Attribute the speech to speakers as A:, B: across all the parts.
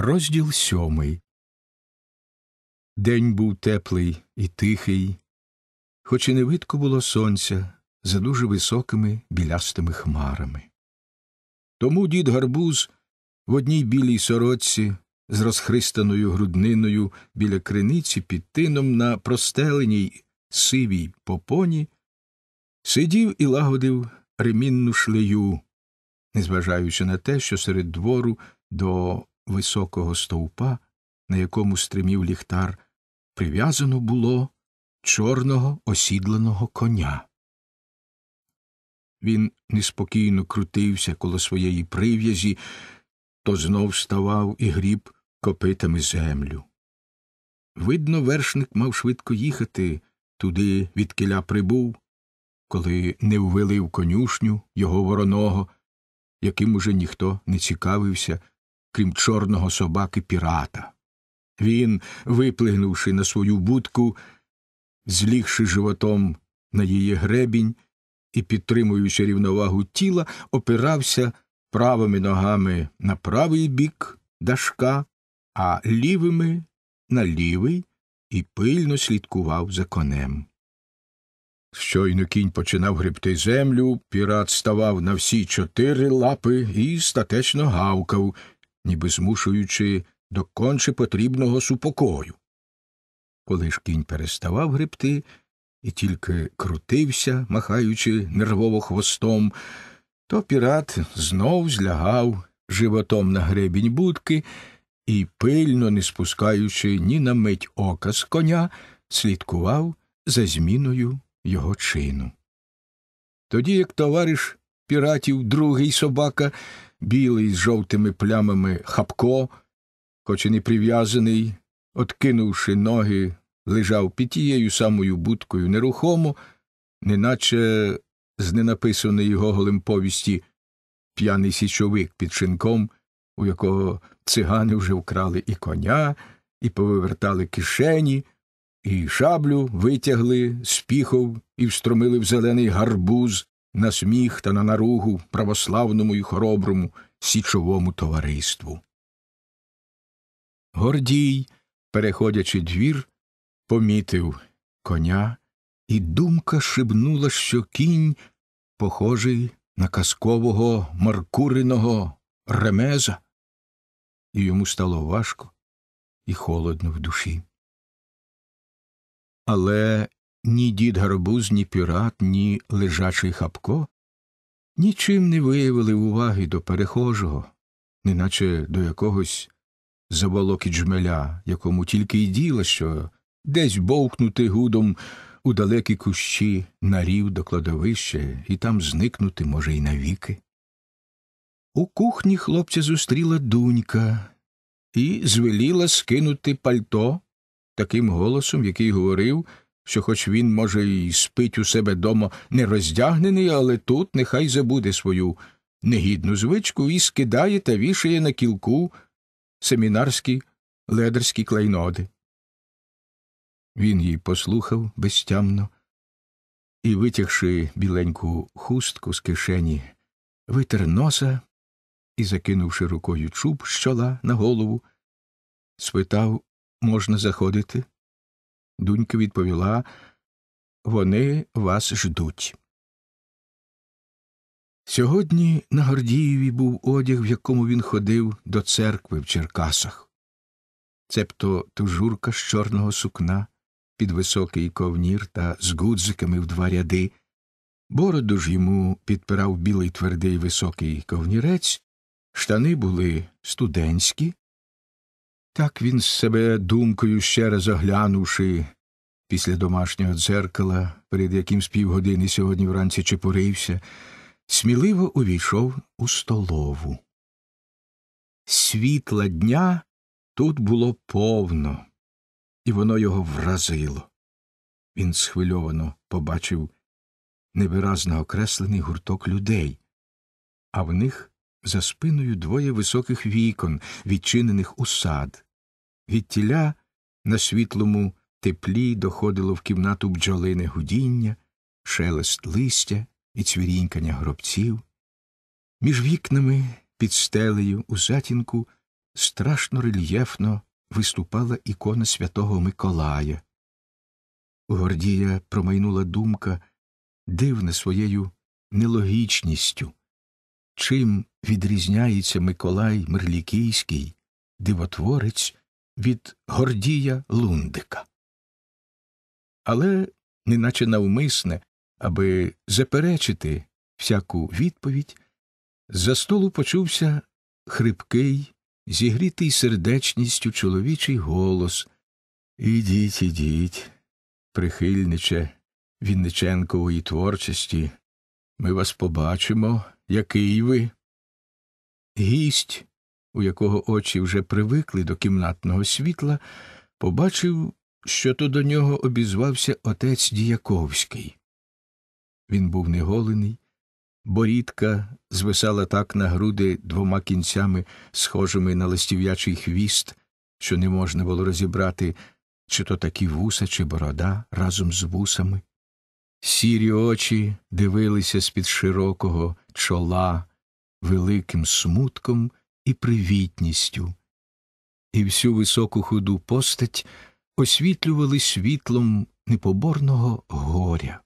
A: Розділ сьомий. День був теплий і тихий, хоч і не видко було сонця за дуже високими білястими хмарами. Тому дід гарбуз в одній білій сорочці з розхристаною грудниною біля криниці під тином на простеленій сивій попоні сидів і лагодив ремінну шлею, незважаючи на те, що серед двору до високого стовпа, на якому стримів ліхтар, прив'язано було чорного осідланого коня. Він неспокійно крутився коло своєї прив'язі, то знов ставав і гріб копитами землю. Видно, вершник мав швидко їхати туди, від киля прибув, коли не ввели в конюшню його вороного, яким уже ніхто не цікавився, крім чорного собаки пірата. Він, виплигнувши на свою будку, злігши животом на її гребінь і підтримуючи рівновагу тіла, опирався правими ногами на правий бік дашка, а лівими на лівий і пильно слідкував за конем. Щойно кінь починав гребти землю, пірат ставав на всі чотири лапи і статечно гавкав, ніби змушуючи до конче потрібного супокою. Коли ж кінь переставав гребти і тільки крутився, махаючи нервово хвостом, то пірат знов злягав животом на гребінь будки і, пильно не спускаючи ні на мить ока з коня, слідкував за зміною його чину. Тоді як товариш піратів другий собака білий з жовтими плямами хапко, хоч і не прив'язаний, откинувши ноги, лежав під тією самою будкою нерухомо, неначе з ненаписаної Гоголем повісті п'яний січовик під шинком, у якого цигани вже вкрали і коня, і повивертали кишені. І шаблю витягли, з піхов і встромили в зелений гарбуз, на сміх та на наругу православному і хороброму січовому товариству. Гордій, переходячи двір, помітив коня, і думка шибнула, що кінь, похожий на казкового маркуриного ремеза, і йому стало важко і холодно в душі. Але ні дід гарбуз, ні пірат, ні лежачий хапко нічим не виявили уваги до перехожого, неначе до якогось заволоки джмеля, якому тільки й діло, що десь бовкнути гудом у далекі кущі на рів до кладовища і там зникнути, може, й навіки. У кухні хлопця зустріла дунька і звеліла скинути пальто таким голосом, який говорив що, хоч він, може, і спить у себе дома не роздягнений, але тут нехай забуде свою негідну звичку і скидає та вішає на кілку семінарські ледерські клейноди. Він її послухав безтямно і, витягши біленьку хустку з кишені, витер носа і, закинувши рукою чуб щола на голову, спитав можна заходити? Дунька відповіла Вони вас ждуть. Сьогодні на Гордієві був одяг, в якому він ходив до церкви в Черкасах, цебто тужурка з чорного сукна під високий ковнір та з гудзиками в два ряди. Бороду ж йому підпирав білий твердий високий ковнірець, штани були студентські, так він з себе думкою ще раз оглянувши після домашнього дзеркала, перед яким з півгодини сьогодні вранці чепурився, сміливо увійшов у столову. Світла дня тут було повно, і воно його вразило. Він схвильовано побачив невиразно окреслений гурток людей, а в них за спиною двоє високих вікон, відчинених у сад. Від тіля на світлому теплі доходило в кімнату бджолине гудіння, шелест листя і цвірінькання гробців. Між вікнами під стелею у затінку страшно рельєфно виступала ікона святого Миколая. У Гордія промайнула думка, дивна своєю нелогічністю. Чим відрізняється Миколай Мерлікійський, дивотворець від Гордія Лундика. Але, неначе навмисне, аби заперечити всяку відповідь, за столу почувся хрипкий, зігрітий сердечністю чоловічий голос Ідіть, ідіть, прихильниче Вінниченкової творчості, ми вас побачимо, який ви. Гість у якого очі вже привикли до кімнатного світла, побачив, що то до нього обізвався отець Діяковський. Він був неголений, борідка звисала так на груди двома кінцями, схожими на листів'ячий хвіст, що не можна було розібрати, чи то такі вуса, чи борода разом з вусами. Сірі очі дивилися з під широкого чола великим смутком і привітністю, і всю високу худу постать освітлювали світлом непоборного горя.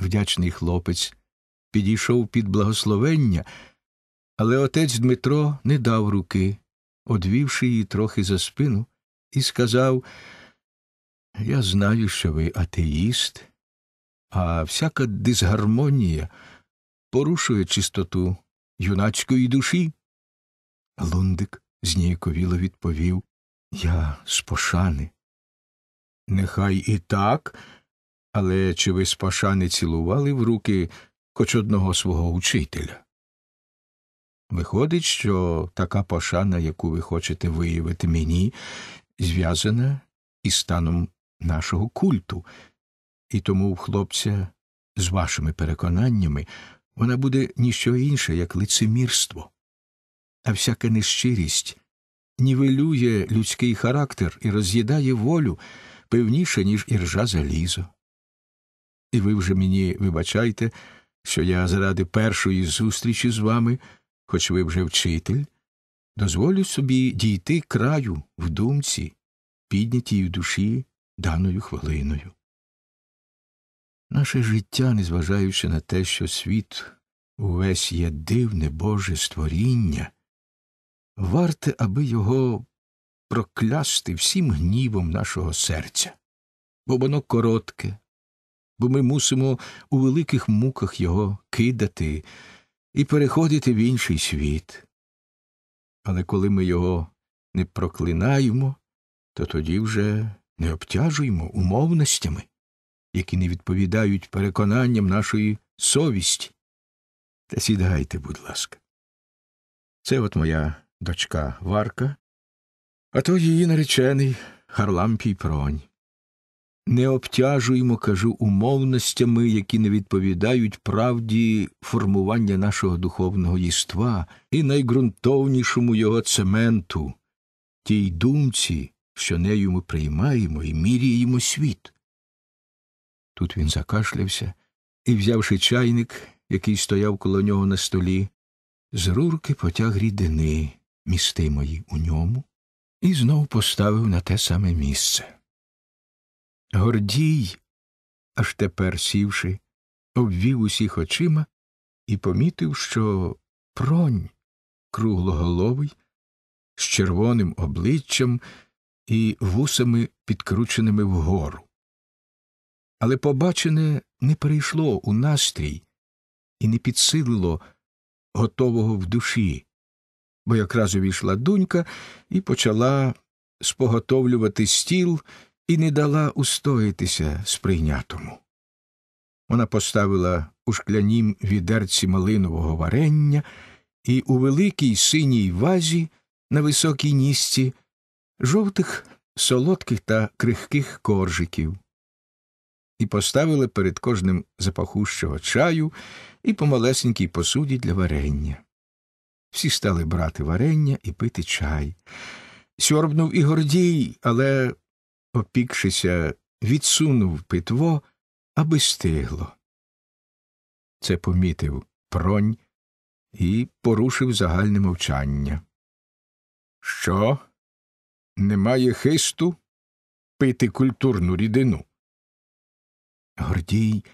A: Вдячний хлопець підійшов під благословення, але отець Дмитро не дав руки, одвівши її трохи за спину, і сказав Я знаю, що ви атеїст, а всяка дисгармонія порушує чистоту юнацької душі. Лундик зніяковіло відповів Я з пошани. Нехай і так, але чи ви з пошани цілували в руки хоч одного свого учителя? Виходить, що така пошана, яку ви хочете виявити мені, зв'язана із станом нашого культу, і тому в хлопця з вашими переконаннями вона буде ніщо інше, як лицемірство а всяка нещирість нівелює людський характер і роз'їдає волю певніше, ніж іржа залізо. І ви вже мені вибачайте, що я заради першої зустрічі з вами, хоч ви вже вчитель, дозволю собі дійти краю в думці, піднятій в душі даною хвилиною. Наше життя, незважаючи на те, що світ увесь є дивне Боже створіння, варте, аби його проклясти всім гнівом нашого серця, бо воно коротке, бо ми мусимо у великих муках його кидати і переходити в інший світ. Але коли ми його не проклинаємо, то тоді вже не обтяжуємо умовностями, які не відповідають переконанням нашої совісті. Та сідайте, будь ласка. Це от моя дочка Варка, а то її наречений Харлампій Пронь. Не обтяжуємо, кажу, умовностями, які не відповідають правді формування нашого духовного єства і найґрунтовнішому його цементу, тій думці, що нею ми приймаємо і міряємо світ. Тут він закашлявся і, взявши чайник, який стояв коло нього на столі, з рурки потяг рідини, місти мої у ньому і знов поставив на те саме місце. Гордій, аж тепер сівши, обвів усіх очима і помітив, що пронь круглоголовий, з червоним обличчям і вусами підкрученими вгору. Але побачене не перейшло у настрій і не підсилило готового в душі бо якраз увійшла донька і почала споготовлювати стіл і не дала устоїтися сприйнятому. Вона поставила у шклянім відерці малинового варення і у великій синій вазі на високій нісці жовтих солодких та крихких коржиків. І поставила перед кожним запахущого чаю і по малесенькій посуді для варення. Всі стали брати варення і пити чай. Сьорбнув і Гордій, але, опікшися, відсунув питво, аби стигло. Це помітив пронь і порушив загальне мовчання. Що? Немає хисту пити культурну рідину? Гордій,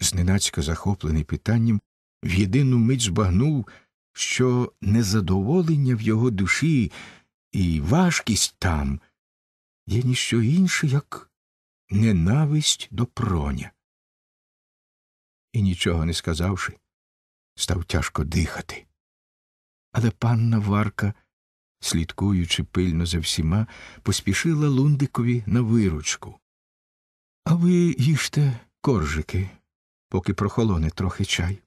A: зненацька захоплений питанням, в єдину мить збагнув що незадоволення в його душі і важкість там є ніщо інше, як ненависть до проня. І нічого не сказавши, став тяжко дихати. Але панна Варка, слідкуючи пильно за всіма, поспішила лундикові на виручку. А ви їжте коржики, поки прохолоне трохи чай.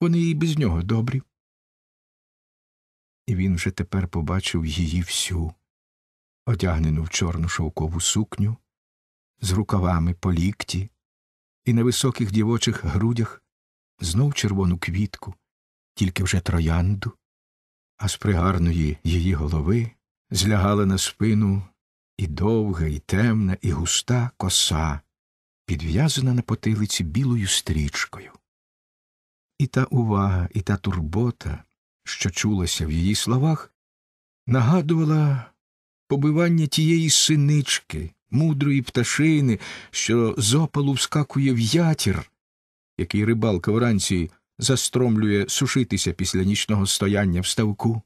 A: Вони і без нього добрі і він вже тепер побачив її всю, одягнену в чорну шовкову сукню, з рукавами по лікті, і на високих дівочих грудях знов червону квітку, тільки вже троянду, а з пригарної її голови злягала на спину і довга, і темна, і густа коса, підв'язана на потилиці білою стрічкою. І та увага, і та турбота що чулася в її словах, нагадувала побивання тієї синички, мудрої пташини, що з опалу вскакує в ятір, який рибалка вранці застромлює сушитися після нічного стояння в ставку,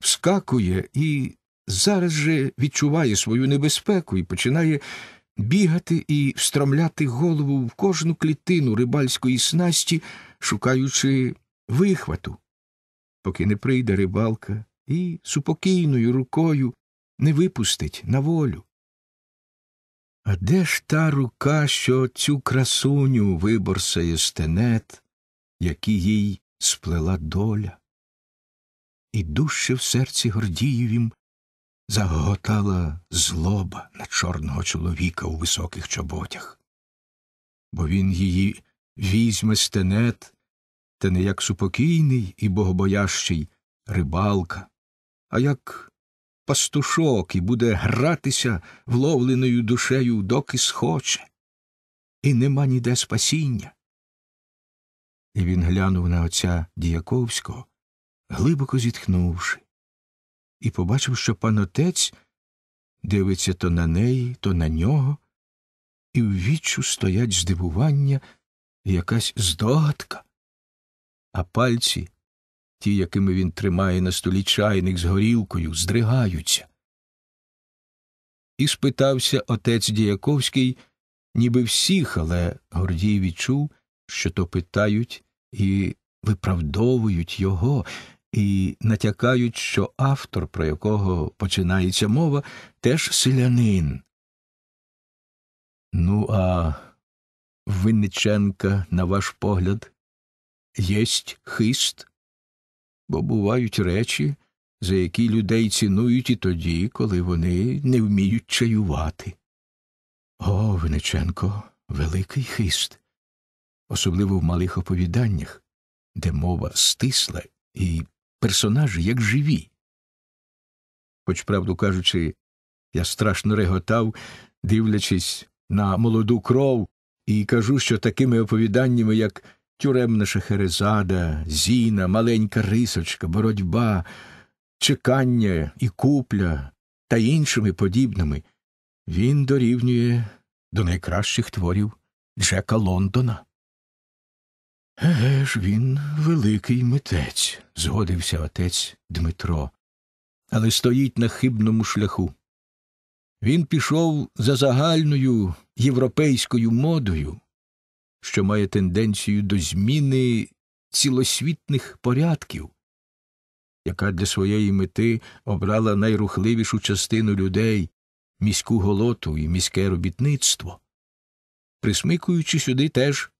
A: вскакує і зараз же відчуває свою небезпеку і починає бігати і встромляти голову в кожну клітину рибальської снасті, шукаючи вихвату поки не прийде рибалка, і супокійною рукою не випустить на волю. А де ж та рука, що цю красуню виборсає стенет, які їй сплела доля? І дужче в серці Гордієвім заготала злоба на чорного чоловіка у високих чоботях, бо він її візьме стенет та не як супокійний і богобоящий рибалка, а як пастушок і буде гратися вловленою душею доки схоче, і нема ніде спасіння. І він глянув на отця Діяковського, глибоко зітхнувши, і побачив, що пан отець дивиться то на неї, то на нього, і в віччю стоять здивування і якась здогадка, а пальці, ті, якими він тримає на столі чайник з горілкою, здригаються. І спитався отець Діяковський, ніби всіх, але Гордій відчув, що то питають і виправдовують його, і натякають, що автор, про якого починається мова, теж селянин. Ну, а Винниченка, на ваш погляд, єсть хист, бо бувають речі, за які людей цінують і тоді, коли вони не вміють чаювати. О, Венеченко, великий хист, особливо в малих оповіданнях, де мова стисла і персонажі як живі. Хоч, правду кажучи, я страшно реготав, дивлячись на молоду кров, і кажу, що такими оповіданнями, як тюремна шахерезада, зіна, маленька рисочка, боротьба, чекання і купля та іншими подібними, він дорівнює до найкращих творів Джека Лондона. Еге ж, він великий митець, згодився отець Дмитро, але стоїть на хибному шляху. Він пішов за загальною європейською модою що має тенденцію до зміни цілосвітних порядків, яка для своєї мети обрала найрухливішу частину людей міську голоту і міське робітництво, присмикуючи сюди теж,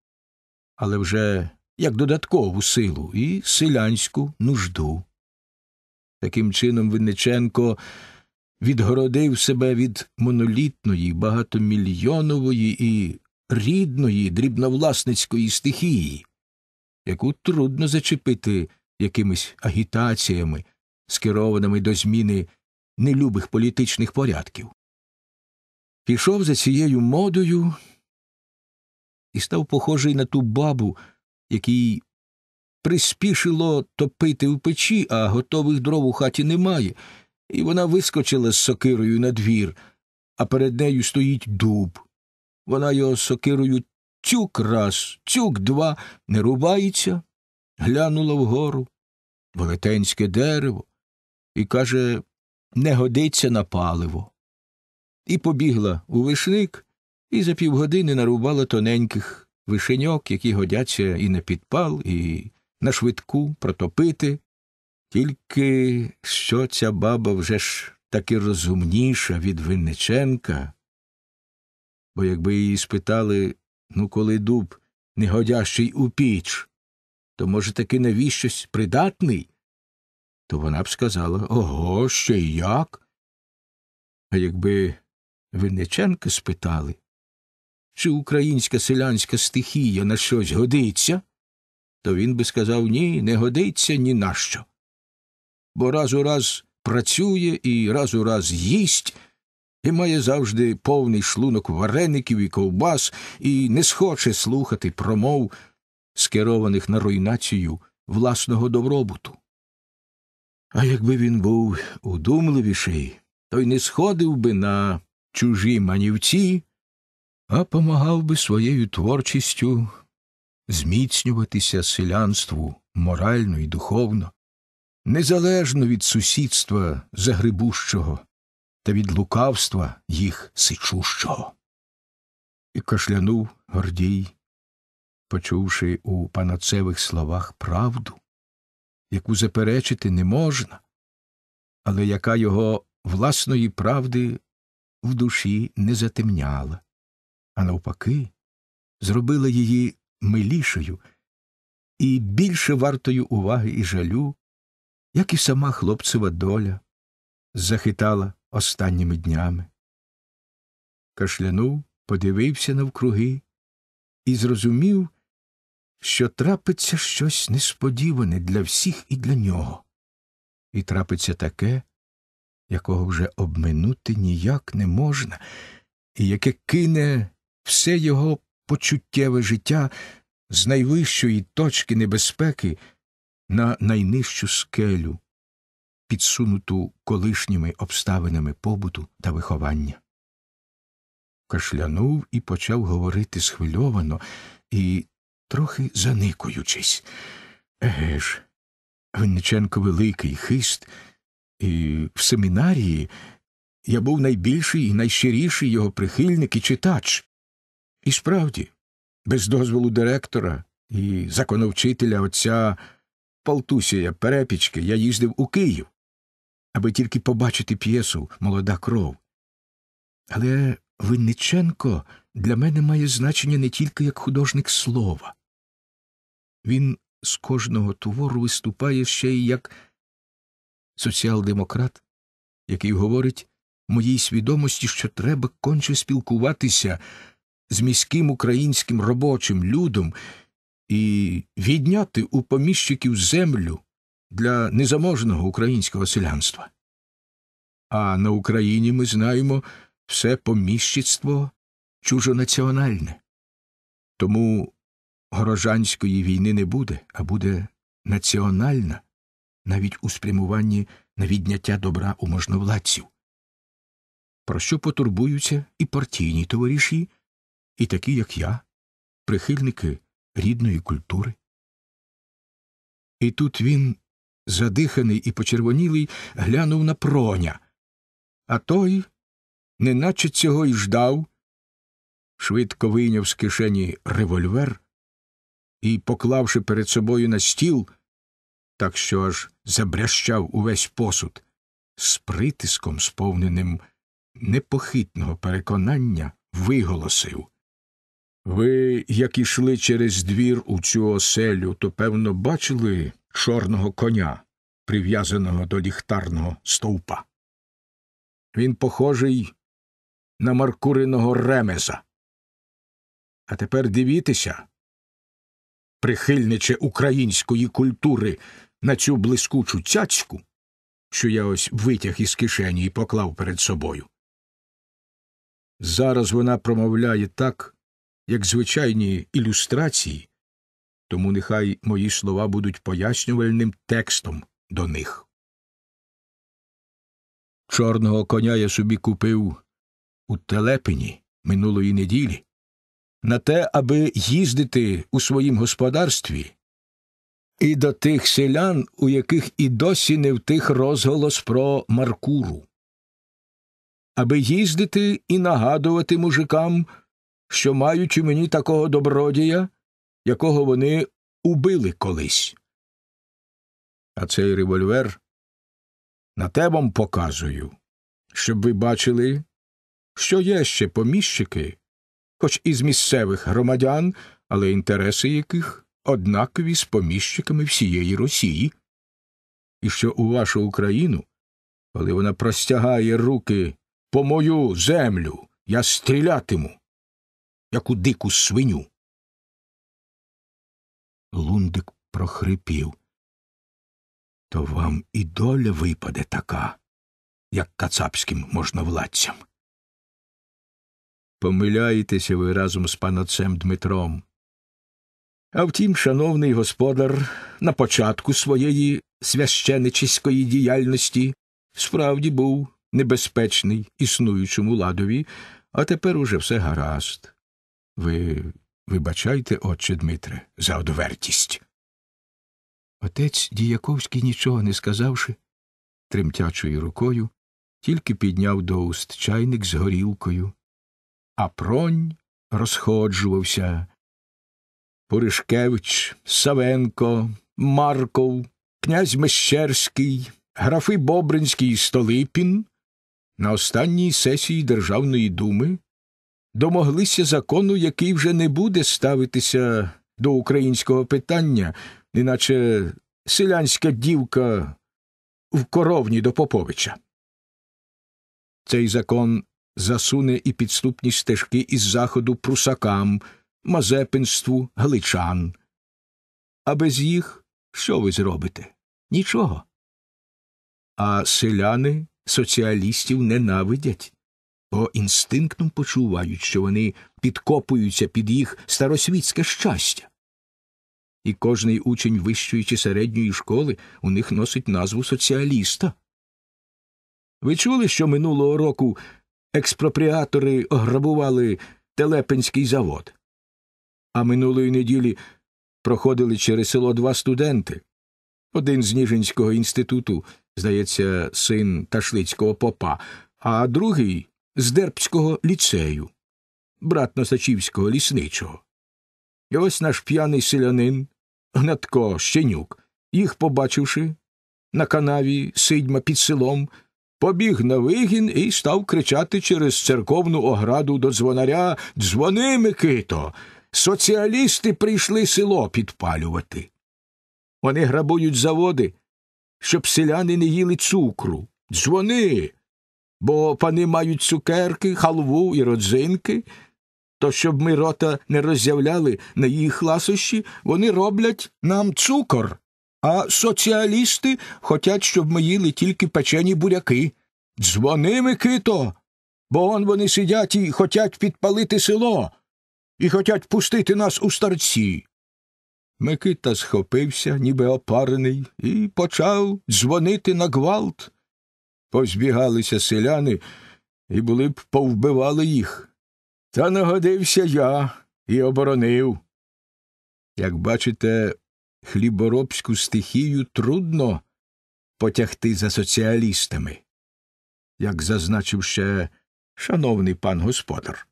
A: але вже як додаткову силу і селянську нужду. Таким чином, Винниченко відгородив себе від монолітної, багатомільйонової і рідної дрібновласницької стихії, яку трудно зачепити якимись агітаціями, скерованими до зміни нелюбих політичних порядків. Пішов за цією модою і став похожий на ту бабу, якій приспішило топити в печі, а готових дров у хаті немає, і вона вискочила з сокирою на двір, а перед нею стоїть дуб. Вона його сокирою тюк раз, тюк два, не рубається, глянула вгору, велетенське дерево, і каже не годиться на паливо. І побігла у вишник і за півгодини нарубала тоненьких вишеньок, які годяться і на підпал, і на швидку протопити. Тільки що ця баба вже ж таки розумніша від Винниченка бо якби її спитали ну, коли дуб, негодящий у піч, то, може, таки навіщось придатний, то вона б сказала Ого, ще й як? А якби Винниченка спитали, чи українська селянська стихія на щось годиться, то він би сказав ні, не годиться ні на що. Бо раз у раз працює і раз у раз їсть і має завжди повний шлунок вареників і ковбас, і не схоче слухати промов, скерованих на руйнацію власного добробуту. А якби він був удумливіший, то й не сходив би на чужі манівці, а помагав би своєю творчістю зміцнюватися селянству морально і духовно, незалежно від сусідства загрибущого, та від лукавства їх сичущого. І кашлянув Гордій, почувши у панацевих словах правду, яку заперечити не можна, але яка його власної правди в душі не затемняла, а навпаки, зробила її милішою і більше вартою уваги і жалю, як і сама хлопцева доля, захитала останніми днями. Кашлянув, подивився навкруги і зрозумів, що трапиться щось несподіване для всіх і для нього, і трапиться таке, якого вже обминути ніяк не можна, і яке кине все його почуттєве життя з найвищої точки небезпеки на найнижчу скелю підсунуту колишніми обставинами побуту та виховання. Кашлянув і почав говорити схвильовано і трохи заникуючись. Еге ж, Винниченко великий хист, і в семінарії я був найбільший і найщиріший його прихильник і читач. І справді, без дозволу директора і законовчителя отця Палтусія Перепічки я їздив у Київ аби тільки побачити п'єсу Молода кров. Але Винниченко для мене має значення не тільки як художник слова. Він з кожного твору виступає ще й як соціал-демократ, який говорить моїй свідомості, що треба конче спілкуватися з міським українським робочим людом і відняти у поміщиків землю, для незаможного українського селянства. А на Україні ми знаємо все поміщицтво чужонаціональне. Тому горожанської війни не буде, а буде національна, навіть у спрямуванні на відняття добра у можновладців. Про що потурбуються і партійні товариші, і такі, як я, прихильники рідної культури. І тут він задиханий і почервонілий, глянув на проня. А той, неначе цього й ждав, швидко вийняв з кишені револьвер і, поклавши перед собою на стіл, так що аж забрящав увесь посуд, з притиском, сповненим непохитного переконання, виголосив. Ви, як ішли через двір у цю оселю, то, певно, бачили чорного коня, прив'язаного до ліхтарного стовпа. Він похожий на маркуриного ремеза. А тепер дивіться, прихильниче української культури на цю блискучу цяцьку, що я ось витяг із кишені і поклав перед собою. Зараз вона промовляє так, як звичайні ілюстрації тому нехай мої слова будуть пояснювальним текстом до них. Чорного коня я собі купив у телепині минулої неділі на те, аби їздити у своїм господарстві і до тих селян, у яких і досі не втих розголос про Маркуру, аби їздити і нагадувати мужикам, що маючи мені такого добродія, якого вони убили колись. А цей револьвер на те вам показую, щоб ви бачили, що є ще поміщики, хоч і з місцевих громадян, але інтереси яких однакові з поміщиками всієї Росії, і що у вашу Україну, коли вона простягає руки по мою землю, я стрілятиму, як у дику свиню. Лундик прохрипів. То вам і доля випаде така, як кацапським можновладцям. Помиляєтеся ви разом з панацем Дмитром. А втім, шановний господар, на початку своєї священичіської діяльності справді був небезпечний існуючому ладові, а тепер уже все гаразд. Ви Вибачайте, отче Дмитре, за одвертість. Отець Діяковський, нічого не сказавши, тремтячою рукою, тільки підняв до уст чайник з горілкою, а пронь розходжувався. Пуришкевич, Савенко, Марков, князь Мещерський, графи Бобринський і Столипін на останній сесії Державної думи домоглися закону, який вже не буде ставитися до українського питання, іначе селянська дівка в коровні до Поповича. Цей закон засуне і підступні стежки із заходу прусакам, мазепинству, галичан. А без їх що ви зробите? Нічого. А селяни соціалістів ненавидять бо інстинктом почувають, що вони підкопуються під їх старосвітське щастя. І кожний учень вищої чи середньої школи у них носить назву соціаліста. Ви чули, що минулого року експропріатори ограбували Телепинський завод, а минулої неділі проходили через село два студенти. Один з Ніжинського інституту, здається, син ташлицького попа, а другий з Дербського ліцею, брат Носачівського лісничого. І ось наш п'яний селянин, Гнатко Щенюк, їх, побачивши на канаві, сидьма під селом, побіг на вигін і став кричати через церковну ограду до дзвонаря Дзвони, Микито! Соціалісти прийшли село підпалювати. Вони грабують заводи, щоб селяни не їли цукру. Дзвони бо пани мають цукерки, халву і родзинки, То щоб ми рота не роззявляли на їх ласощі, вони роблять нам цукор. А соціалісти хотять, щоб ми їли тільки печені буряки. Дзвони, Микито, бо он вони сидять і хотять підпалити село, і хотять пустити нас у старці. Микита схопився, ніби опарений, і почав дзвонити на гвалт. Позбігалися селяни і були б повбивали їх. Та нагодився я і оборонив. Як бачите, хліборобську стихію трудно потягти за соціалістами, як зазначив ще шановний пан господар.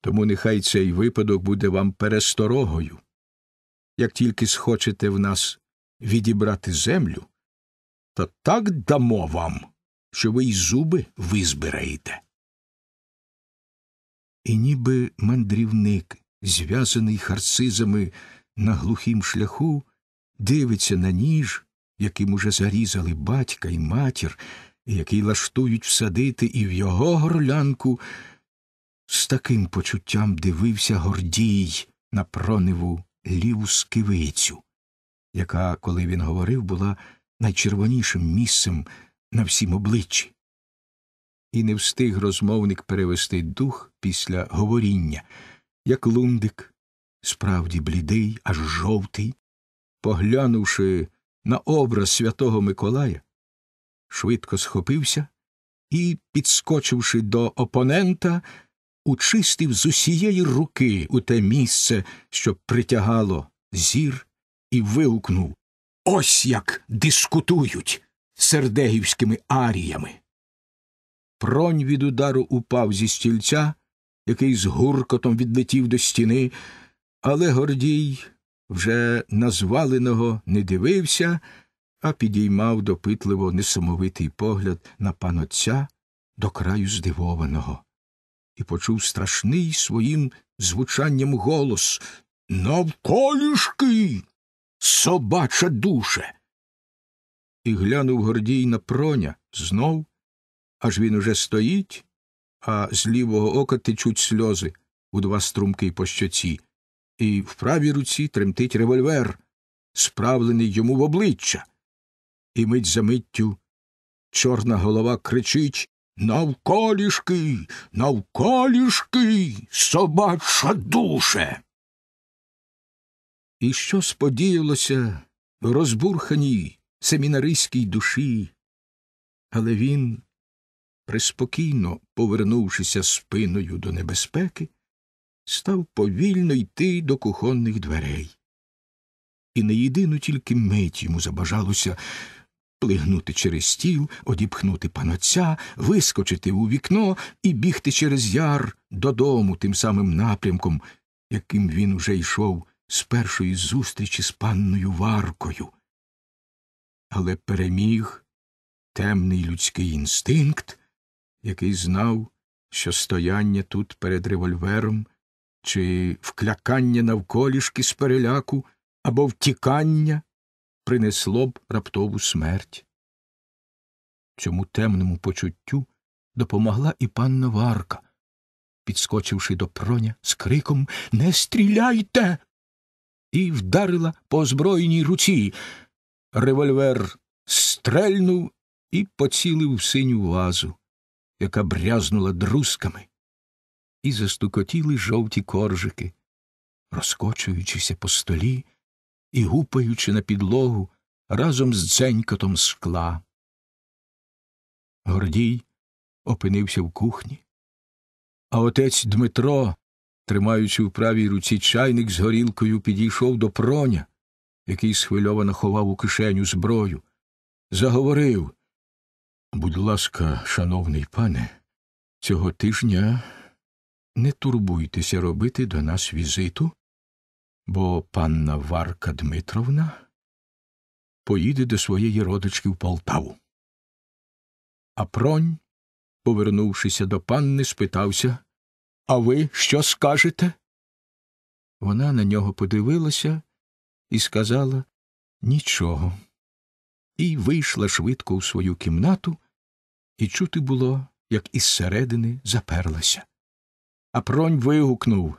A: Тому нехай цей випадок буде вам пересторогою. Як тільки схочете в нас відібрати землю, то так дамо вам що ви й зуби визбираєте. І ніби мандрівник, зв'язаний харцизами на глухім шляху, дивиться на ніж, яким уже зарізали батька і матір, який лаштують всадити і в його горлянку, з таким почуттям дивився Гордій на прониву ліву скивицю, яка, коли він говорив, була найчервонішим місцем на всім обличчі. І не встиг розмовник перевести дух після говоріння, як лундик, справді блідий, аж жовтий, поглянувши на образ святого Миколая, швидко схопився і, підскочивши до опонента, учистив з усієї руки у те місце, що притягало зір, і вигукнув Ось як дискутують! сердегівськими аріями. Пронь від удару упав зі стільця, який з гуркотом відлетів до стіни, але Гордій вже назваленого не дивився, а підіймав допитливо несамовитий погляд на панотця до краю здивованого, і почув страшний своїм звучанням голос Навколішки, собача душе і глянув Гордій на проня знов, аж він уже стоїть, а з лівого ока течуть сльози у два струмки по щоці, і в правій руці тремтить револьвер, справлений йому в обличчя. І мить за миттю чорна голова кричить Навколішки, навколішки, собача душе. І що сподіялося розбурханій, семінаристській душі, але він, приспокійно повернувшися спиною до небезпеки, став повільно йти до кухонних дверей. І не єдину тільки мить йому забажалося плигнути через стіл, одіпхнути паноця, вискочити у вікно і бігти через яр додому тим самим напрямком, яким він уже йшов з першої зустрічі з панною Варкою але переміг темний людський інстинкт, який знав, що стояння тут перед револьвером чи вклякання навколішки з переляку або втікання принесло б раптову смерть. Цьому темному почуттю допомогла і панна Варка, підскочивши до проня з криком Не стріляйте! і вдарила по озброєній руці револьвер стрельнув і поцілив в синю вазу, яка брязнула друзками, і застукотіли жовті коржики, розкочуючися по столі і гупаючи на підлогу разом з дзенькотом скла. Гордій опинився в кухні, а отець Дмитро, тримаючи в правій руці чайник з горілкою, підійшов до проня який схвильовано ховав у кишеню зброю. Заговорив. Будь ласка, шановний пане, цього тижня не турбуйтеся робити до нас візиту, бо панна Варка Дмитровна поїде до своєї родички в Полтаву. А пронь, повернувшися до панни, спитався А ви що скажете? Вона на нього подивилася і сказала нічого. І вийшла швидко у свою кімнату, і чути було, як із середини заперлася. А пронь вигукнув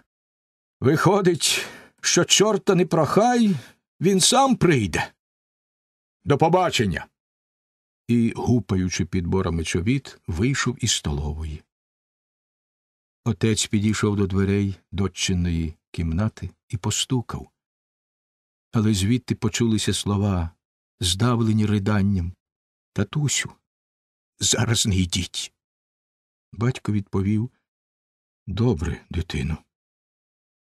A: Виходить, що чорта не прохай, він сам прийде. До побачення. І, гупаючи під борами човіт, вийшов із столової. Отець підійшов до дверей дочинної кімнати і постукав але звідти почулися слова, здавлені риданням. Татусю, зараз не йдіть. Батько відповів Добре, дитино.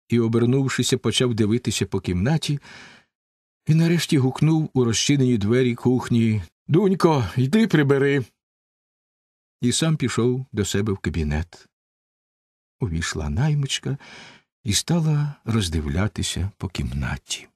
A: І, обернувшися, почав дивитися по кімнаті і нарешті гукнув у розчинені двері кухні Дунько, йди прибери. І сам пішов до себе в кабінет. Увійшла наймичка і стала роздивлятися по кімнаті.